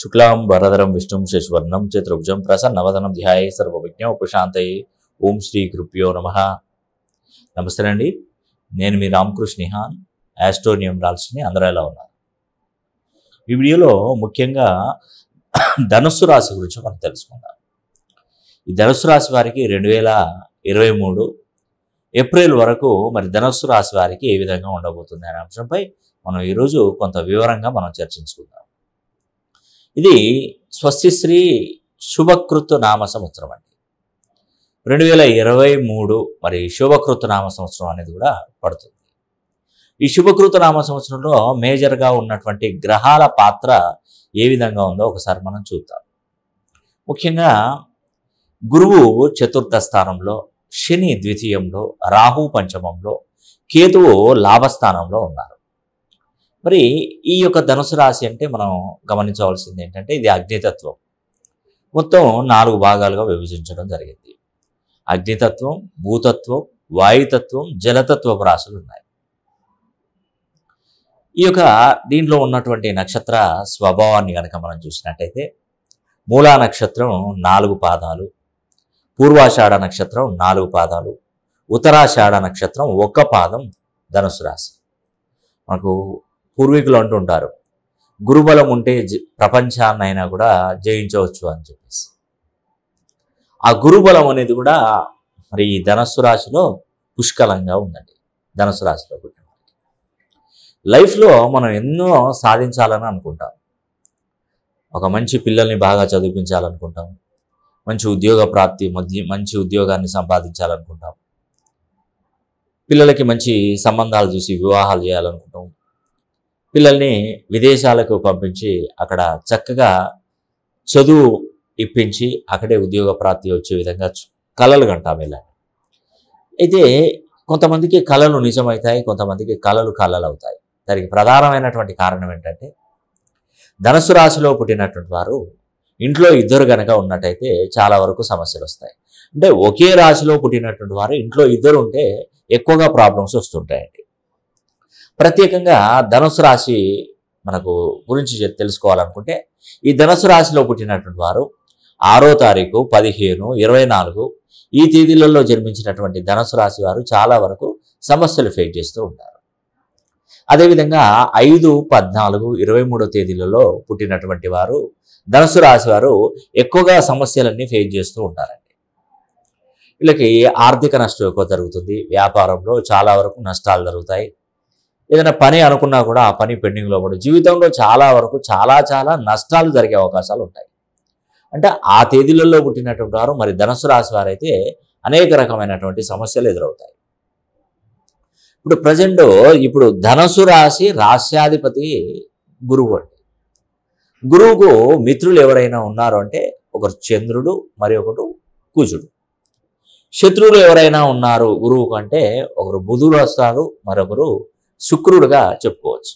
శుక్లాం వరదరం విష్ణుం శశివర్ణం చతుర్భుజం ప్రసన్నవదనం ధ్యాయ సర్వవిజ్ఞ ఉపశాంతయే ఓం శ్రీ కృప్యో నమ నమస్తే అండి నేను మీ రామకృష్ణ హాన్ యాస్టోనియం రాల్స్ని అందరూ ఎలా ఉన్నారు ఈ వీడియోలో ముఖ్యంగా ధనుస్సు రాశి గురించి మనం తెలుసుకుందాం ఈ ధనుస్సు రాశి వారికి రెండు వేల ఇరవై మూడు ఏప్రిల్ వరకు మరి ధనుస్సు రాశి వారికి ఏ విధంగా ఉండబోతుంది అనే అంశంపై మనం ఈరోజు కొంత వివరంగా మనం చర్చించుకుందాం ఇది స్వస్తిశ్రీ శుభకృతు నామ సంవత్సరం అండి రెండు వేల ఇరవై మూడు మరి శుభకృతు నామ సంవత్సరం అనేది కూడా పడుతుంది ఈ శుభకృత నామ సంవత్సరంలో మేజర్గా ఉన్నటువంటి గ్రహాల పాత్ర ఏ విధంగా ఉందో ఒకసారి మనం చూద్దాం ముఖ్యంగా గురువు చతుర్థ స్థానంలో శని ద్వితీయంలో రాహు పంచమంలో కేతువు లాభస్థానంలో ఉన్నారు మరి ఈ యొక్క ధనుసు రాశి అంటే మనం గమనించవలసింది ఏంటంటే ఇది అగ్నితత్వం మొత్తం నాలుగు భాగాలుగా విభజించడం జరిగింది అగ్నితత్వం భూతత్వం వాయుతత్వం జలతత్వపు రాశులు ఉన్నాయి ఈ యొక్క దీంట్లో ఉన్నటువంటి నక్షత్ర స్వభావాన్ని కనుక మనం చూసినట్టయితే మూలా నక్షత్రం నాలుగు పాదాలు పూర్వాషాఢ నక్షత్రం నాలుగు పాదాలు ఉత్తరాషాఢ నక్షత్రం ఒక్క పాదం ధనుసు రాశి మనకు పూర్వీకులు అంటుంటారు గురుబలం ఉంటే ప్రపంచాన్నైనా కూడా జయించవచ్చు అని చెప్పేసి ఆ గురుబలం అనేది కూడా మరి ఈ ధనస్సు రాశిలో పుష్కలంగా ఉందండి ధనస్సు రాశిలో పుట్టిన లైఫ్లో మనం ఎన్నో సాధించాలని అనుకుంటాం ఒక మంచి పిల్లల్ని బాగా చదివించాలనుకుంటాం మంచి ఉద్యోగ ప్రాప్తి మంచి ఉద్యోగాన్ని సంపాదించాలనుకుంటాం పిల్లలకి మంచి సంబంధాలు చూసి వివాహాలు చేయాలనుకుంటాం పిల్లల్ని విదేశాలకు పంపించి అక్కడ చక్కగా చదువు ఇప్పించి అక్కడే ఉద్యోగ ప్రాప్తి వచ్చే విధంగా కళలు కంటాం ఇలా అయితే కొంతమందికి కళలు నిజమవుతాయి కొంతమందికి కళలు కళలు అవుతాయి దానికి ప్రధానమైనటువంటి కారణం ఏంటంటే ధనుసు రాశిలో పుట్టినటువంటి వారు ఇంట్లో ఇద్దరు కనుక ఉన్నట్టయితే చాలా వరకు సమస్యలు వస్తాయి అంటే ఒకే రాశిలో పుట్టినటువంటి వారు ఇంట్లో ఇద్దరు ఉంటే ఎక్కువగా ప్రాబ్లమ్స్ వస్తుంటాయండి ప్రత్యేకంగా ధనుసు రాశి మనకు గురించి తెలుసుకోవాలనుకుంటే ఈ ధనుసు రాశిలో పుట్టినటువంటి వారు ఆరో తారీఖు పదిహేను ఇరవై నాలుగు ఈ తేదీలలో జన్మించినటువంటి ధనుసు రాశి వారు చాలా వరకు సమస్యలు ఫేస్ చేస్తూ ఉంటారు అదేవిధంగా ఐదు పద్నాలుగు ఇరవై మూడో తేదీలలో పుట్టినటువంటి వారు ధనుసు రాశి వారు ఎక్కువగా సమస్యలన్నీ ఫేస్ చేస్తూ ఉంటారండి వీళ్ళకి ఆర్థిక నష్టం ఎక్కువ జరుగుతుంది వ్యాపారంలో చాలా వరకు నష్టాలు జరుగుతాయి ఏదైనా పని అనుకున్నా కూడా ఆ పని పెండింగ్లో పడు జీవితంలో చాలా వరకు చాలా చాలా నష్టాలు జరిగే అవకాశాలు ఉంటాయి అంటే ఆ తేదీలలో పుట్టినటువంటి వారు మరి ధనస్సు రాశి వారైతే అనేక రకమైనటువంటి సమస్యలు ఎదురవుతాయి ఇప్పుడు ప్రజెంట్ ఇప్పుడు ధనస్సు రాశి రాశ్యాధిపతి గురువు అండి గురువుకు మిత్రులు ఎవరైనా ఉన్నారు అంటే ఒకరు చంద్రుడు మరి ఒకడు కుజుడు శత్రువులు ఎవరైనా ఉన్నారు గురువుకు అంటే ఒకరు బుధుడు వస్తారు మరొకరు శుక్రుడుగా చెప్పుకోవచ్చు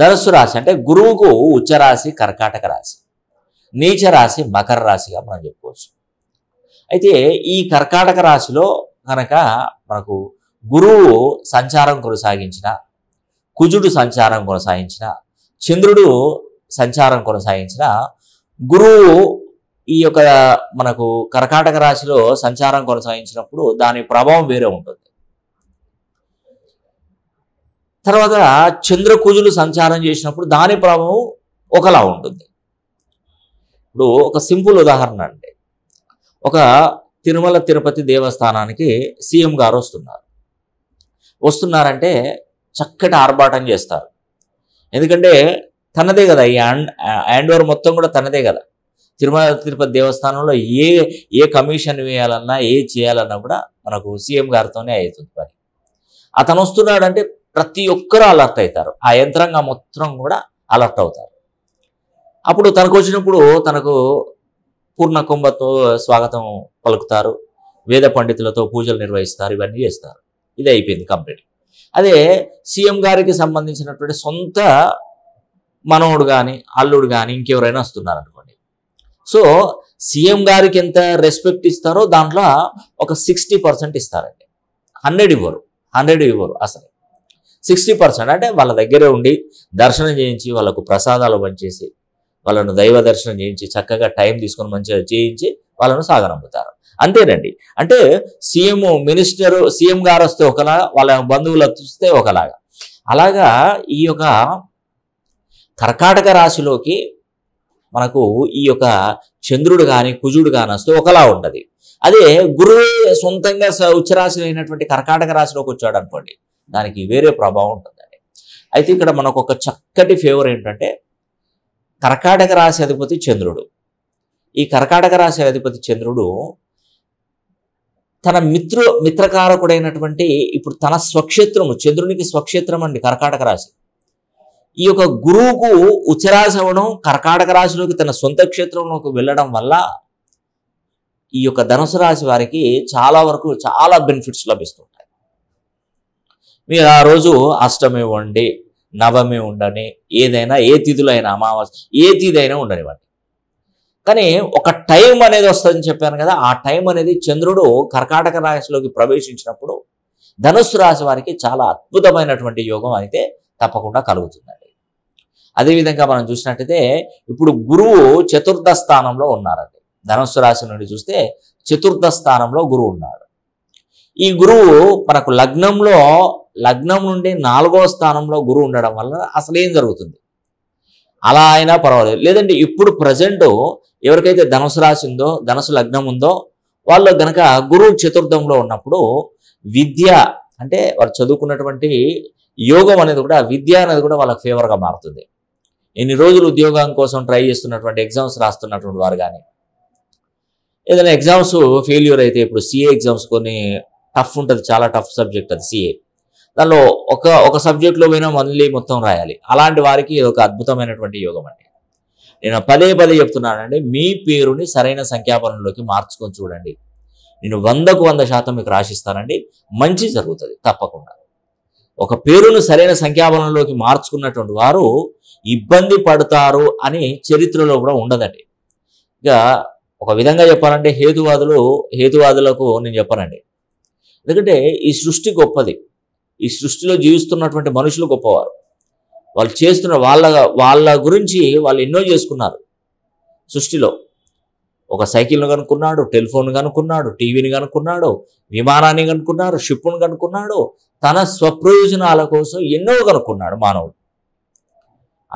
ధనుస్సు రాశి అంటే గురువుకు ఉచ్చరాశి కర్కాటక రాశి నీచ రాశి మకర రాశిగా మనం చెప్పుకోవచ్చు అయితే ఈ కర్కాటక రాశిలో కనుక మనకు గురువు సంచారం కొనసాగించిన కుజుడు సంచారం కొనసాగించిన చంద్రుడు సంచారం కొనసాగించిన గురువు ఈ యొక్క మనకు కర్కాటక రాశిలో సంచారం కొనసాగించినప్పుడు దాని ప్రభావం వేరే ఉంటుంది తర్వాత చంద్రకుజులు సంచారం చేసినప్పుడు దాని ప్రభావం ఒకలా ఉంటుంది ఇప్పుడు ఒక సింపుల్ ఉదాహరణ అండి ఒక తిరుమల తిరుపతి దేవస్థానానికి సీఎం గారు వస్తున్నారు వస్తున్నారంటే చక్కటి ఆర్భాటం చేస్తారు ఎందుకంటే తనదే కదా ఈ హ్యాండ్ ఓవర్ మొత్తం కూడా తనదే కదా తిరుమల తిరుపతి దేవస్థానంలో ఏ ఏ కమిషన్ వేయాలన్నా ఏ చేయాలన్నా కూడా మనకు సీఎం గారితోనే అవుతుంది పని అతను వస్తున్నాడంటే ప్రతి ఒక్కరూ అలర్ట్ అవుతారు ఆ యంత్రాంగం మొత్తం కూడా అలర్ట్ అవుతారు అప్పుడు తనకు వచ్చినప్పుడు తనకు పూర్ణ కుంభతో స్వాగతం పలుకుతారు వేద పండితులతో పూజలు నిర్వహిస్తారు ఇవన్నీ చేస్తారు ఇది అయిపోయింది కంప్లీట్ అదే సీఎం గారికి సంబంధించినటువంటి సొంత మనవుడు కానీ అల్లుడు కానీ ఇంకెవరైనా వస్తున్నారు అనుకోండి సో సీఎం గారికి ఎంత రెస్పెక్ట్ ఇస్తారో దాంట్లో ఒక సిక్స్టీ పర్సెంట్ ఇస్తారండి హండ్రెడ్ ఇవ్వరు హండ్రెడ్ ఇవ్వరు అసలు సిక్స్టీ పర్సెంట్ అంటే వాళ్ళ దగ్గరే ఉండి దర్శనం చేయించి వాళ్ళకు ప్రసాదాలు పనిచేసి వాళ్ళను దైవ దర్శనం చేయించి చక్కగా టైం తీసుకొని మంచిగా చేయించి వాళ్ళను సాగనంపుతారు అంతేనండి అంటే సీఎం మినిస్టర్ సీఎం గారు వస్తే ఒకలాగా వాళ్ళ బంధువులు వస్తే ఒకలాగా అలాగా ఈ యొక్క కర్కాటక రాశిలోకి మనకు ఈ యొక్క చంద్రుడు కానీ కుజుడు కానీ వస్తే ఒకలా ఉంటుంది అదే గురువు సొంతంగా ఉచ్చరాశి అయినటువంటి కర్కాటక రాశిలోకి వచ్చాడు అనుకోండి దానికి వేరే ప్రభావం ఉంటుందండి అయితే ఇక్కడ మనకు ఒక చక్కటి ఫేవర్ ఏంటంటే కర్కాటక రాశి అధిపతి చంద్రుడు ఈ కర్కాటక రాశి అధిపతి చంద్రుడు తన మిత్రు మిత్రకారకుడైనటువంటి ఇప్పుడు తన స్వక్షేత్రము చంద్రునికి స్వక్షేత్రం అండి కర్కాటక రాశి ఈ యొక్క గురువుకు ఉచరాశి అవ్వడం కర్కాటక రాశిలోకి తన సొంత క్షేత్రంలోకి వెళ్ళడం వల్ల ఈ యొక్క ధనుసు రాశి వారికి చాలా వరకు చాలా బెనిఫిట్స్ లభిస్తుంది మీరు ఆ రోజు అష్టమి వండి నవమి ఉండని ఏదైనా ఏ తిథులైనా అమావాస్య ఏ తిథైనా ఉండనివ్వండి కానీ ఒక టైం అనేది వస్తుందని చెప్పాను కదా ఆ టైం అనేది చంద్రుడు కర్కాటక రాశిలోకి ప్రవేశించినప్పుడు ధనుస్సు రాశి వారికి చాలా అద్భుతమైనటువంటి యోగం అయితే తప్పకుండా కలుగుతుందండి అదేవిధంగా మనం చూసినట్టయితే ఇప్పుడు గురువు చతుర్థ స్థానంలో ఉన్నారండి ధనుస్సు రాశి నుండి చూస్తే చతుర్థ స్థానంలో గురువు ఉన్నాడు ఈ గురువు మనకు లగ్నంలో లగ్నం నుండి నాలుగో స్థానంలో గురువు ఉండడం వల్ల అసలు ఏం జరుగుతుంది అలా అయినా పర్వాలేదు లేదంటే ఇప్పుడు ప్రజెంట్ ఎవరికైతే ధనుసు రాశి ఉందో ధనుసు లగ్నం ఉందో వాళ్ళు గనక గురువు చతుర్థంలో ఉన్నప్పుడు విద్య అంటే వాళ్ళు చదువుకున్నటువంటి యోగం అనేది కూడా విద్య అనేది కూడా వాళ్ళకి ఫేవర్గా మారుతుంది ఎన్ని రోజులు ఉద్యోగం కోసం ట్రై చేస్తున్నటువంటి ఎగ్జామ్స్ రాస్తున్నటువంటి వారు కానీ ఏదైనా ఎగ్జామ్స్ ఫెయిల్యూర్ అయితే ఇప్పుడు సిఏ ఎగ్జామ్స్ కొన్ని టఫ్ ఉంటుంది చాలా టఫ్ సబ్జెక్ట్ అది సిఏ దానిలో ఒక ఒక సబ్జెక్ట్లో పోయినా మళ్ళీ మొత్తం రాయాలి అలాంటి వారికి ఇది ఒక అద్భుతమైనటువంటి యోగం అండి నేను పదే పదే చెప్తున్నానండి మీ పేరుని సరైన సంఖ్యాపరంలోకి మార్చుకొని చూడండి నేను వందకు వంద శాతం మీకు రాసిస్తానండి మంచి జరుగుతుంది తప్పకుండా ఒక పేరును సరైన సంఖ్యాబలంలోకి మార్చుకున్నటువంటి వారు ఇబ్బంది పడతారు అని చరిత్రలో కూడా ఉండదండి ఇక ఒక విధంగా చెప్పాలంటే హేతువాదులు హేతువాదులకు నేను చెప్పానండి ఎందుకంటే ఈ సృష్టి గొప్పది ఈ సృష్టిలో జీవిస్తున్నటువంటి మనుషులు గొప్పవారు వాళ్ళు చేస్తున్న వాళ్ళ వాళ్ళ గురించి వాళ్ళు ఎన్నో చేసుకున్నారు సృష్టిలో ఒక సైకిల్ను కనుక్కున్నాడు టెలిఫోన్ కనుక్కున్నాడు టీవీని కనుక్కున్నాడు విమానాన్ని కనుక్కున్నాడు షిప్ను కనుక్కున్నాడు తన స్వప్రయోజనాల కోసం ఎన్నో కనుక్కున్నాడు మానవుడు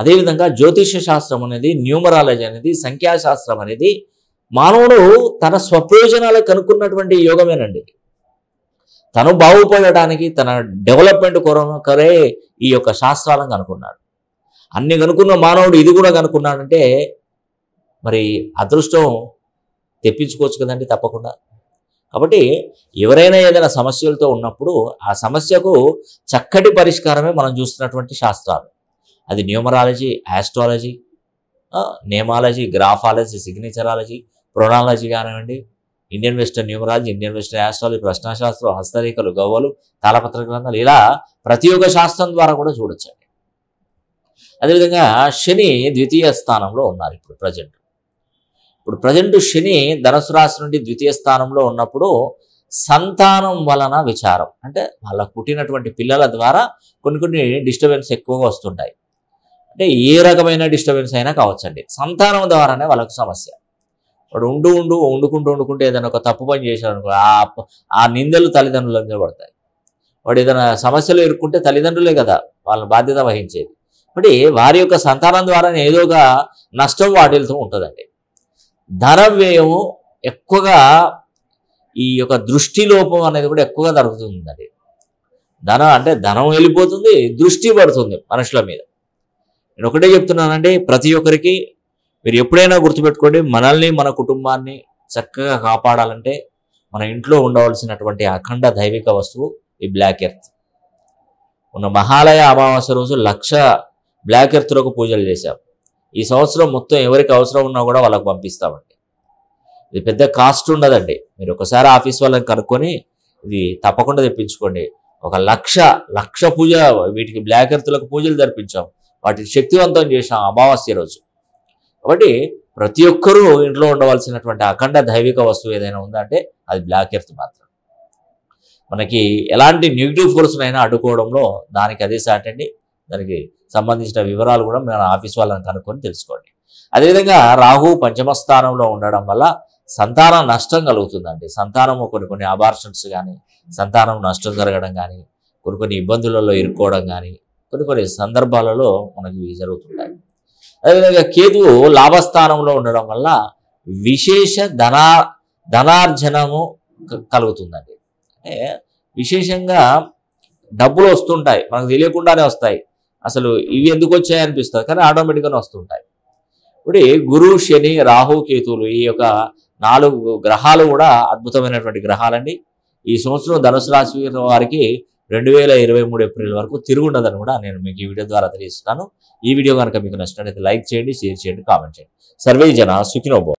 అదేవిధంగా జ్యోతిష శాస్త్రం అనేది న్యూమరాలజీ అనేది సంఖ్యాశాస్త్రం అనేది మానవుడు తన స్వప్రయోజనాలు కనుక్కున్నటువంటి యోగమేనండి తను బాగుపడటానికి తన డెవలప్మెంట్ కొరకరే ఈ యొక్క శాస్త్రాలను కనుక్కున్నాడు అన్ని కనుక్కున్న మానవుడు ఇది కూడా కనుక్కున్నాడంటే మరి అదృష్టం తెప్పించుకోవచ్చు కదండి తప్పకుండా కాబట్టి ఎవరైనా ఏదైనా సమస్యలతో ఉన్నప్పుడు ఆ సమస్యకు చక్కటి పరిష్కారమే మనం చూస్తున్నటువంటి శాస్త్రాలు అది numerology astrology nameology graphology signatureology pronology కానివ్వండి Indian western numerology Indian western astrology ప్రశ్నశాస్త్రం హస్తరేఖలు గవ్వలు తాళపత్ర గ్రంథాలు ఇలా ప్రతి ఒక్క శాస్త్రం ద్వారా కూడా చూడొచ్చండి అదేవిధంగా శని ద్వితీయ స్థానంలో ఉన్నారు ఇప్పుడు ప్రజెంట్ ఇప్పుడు ప్రజెంట్ శని ధనుసు రాశి నుండి ద్వితీయ స్థానంలో ఉన్నప్పుడు సంతానం వలన విచారం అంటే వాళ్ళ పుట్టినటువంటి పిల్లల ద్వారా కొన్ని కొన్ని డిస్టర్బెన్స్ ఎక్కువగా వస్తుంటాయి అంటే ఏ రకమైన డిస్టర్బెన్స్ అయినా కావచ్చండి సంతానం ద్వారానే వాళ్ళకు సమస్య వాడు ఉండు ఉండు వండుకుంటూ వండుకుంటే ఏదైనా ఒక తప్పు పని చేశాడు అనుకో ఆ నిందలు తల్లిదండ్రుల మీద పడతాయి వాడు ఏదైనా సమస్యలు ఎదుర్కొంటే తల్లిదండ్రులే కదా వాళ్ళ బాధ్యత వహించేది అంటే వారి యొక్క సంతానం ద్వారా ఏదోగా నష్టం వాటిల్తూ ఉంటుందండి ధన వ్యయం ఎక్కువగా ఈ యొక్క దృష్టి లోపం అనేది కూడా ఎక్కువగా జరుగుతుందండి ధనం అంటే ధనం వెళ్ళిపోతుంది దృష్టి పడుతుంది మనుషుల మీద నేను ఒకటే చెప్తున్నానండి ప్రతి ఒక్కరికి మీరు ఎప్పుడైనా గుర్తుపెట్టుకోండి మనల్ని మన కుటుంబాన్ని చక్కగా కాపాడాలంటే మన ఇంట్లో ఉండవలసినటువంటి అఖండ దైవిక వస్తువు ఈ బ్లాక్ ఎర్త్ ఉన్న మహాలయ అమావాస్య రోజు లక్ష బ్లాక్ ఎర్త్లకు పూజలు చేశాం ఈ సంవత్సరం మొత్తం ఎవరికి అవసరం ఉన్నా కూడా వాళ్ళకు పంపిస్తామండి ఇది పెద్ద కాస్ట్ ఉండదండి మీరు ఒకసారి ఆఫీస్ వాళ్ళని కనుక్కొని ఇది తప్పకుండా తెప్పించుకోండి ఒక లక్ష లక్ష పూజ వీటికి బ్లాక్ ఎర్త్లకు పూజలు జరిపించాం వాటిని శక్తివంతం చేసాం అమావాస్య రోజు కాబట్టి ప్రతి ఒక్కరూ ఇంట్లో ఉండవలసినటువంటి అఖండ దైవిక వస్తువు ఏదైనా ఉందంటే అది బ్లాక్ ఎర్త్ మాత్రం మనకి ఎలాంటి నెగిటివ్ ఫోర్స్నైనా అడ్డుకోవడంలో దానికి అదే సాటండి దానికి సంబంధించిన వివరాలు కూడా మన ఆఫీస్ వాళ్ళని కనుక్కొని తెలుసుకోండి అదేవిధంగా రాహు పంచమ స్థానంలో ఉండడం వల్ల సంతానం నష్టం కలుగుతుందండి సంతానము కొన్ని కొన్ని అబార్షన్స్ కానీ సంతానం నష్టం జరగడం కానీ కొన్ని కొన్ని ఇబ్బందులలో ఇరుక్కోవడం కానీ కొన్ని కొన్ని సందర్భాలలో మనకి జరుగుతుంటాయి అదేవిధంగా కేతువు లాభస్థానంలో ఉండడం వల్ల విశేష ధనా ధనార్జనము కలుగుతుందండి అంటే విశేషంగా డబ్బులు వస్తుంటాయి మనకు తెలియకుండానే వస్తాయి అసలు ఇవి ఎందుకు వచ్చాయి అనిపిస్తుంది కానీ ఆటోమేటిక్గానే వస్తుంటాయి ఇప్పుడు గురు శని రాహు కేతువులు ఈ యొక్క నాలుగు గ్రహాలు కూడా అద్భుతమైనటువంటి గ్రహాలండి ఈ సంవత్సరం ధనుసు రాశి వారికి రెండు వేల ఇరవై మూడు ఏప్రిల్ వరకు తిరుగుండదని కూడా నేను మీకు ఈ వీడియో ద్వారా తెలియజేస్తున్నాను ఈ వీడియో కనుక మీకు నచ్చినట్లయితే లైక్ చేయండి షేర్ చేయండి కామెంట్ చేయండి సర్వే జన సుఖినోబో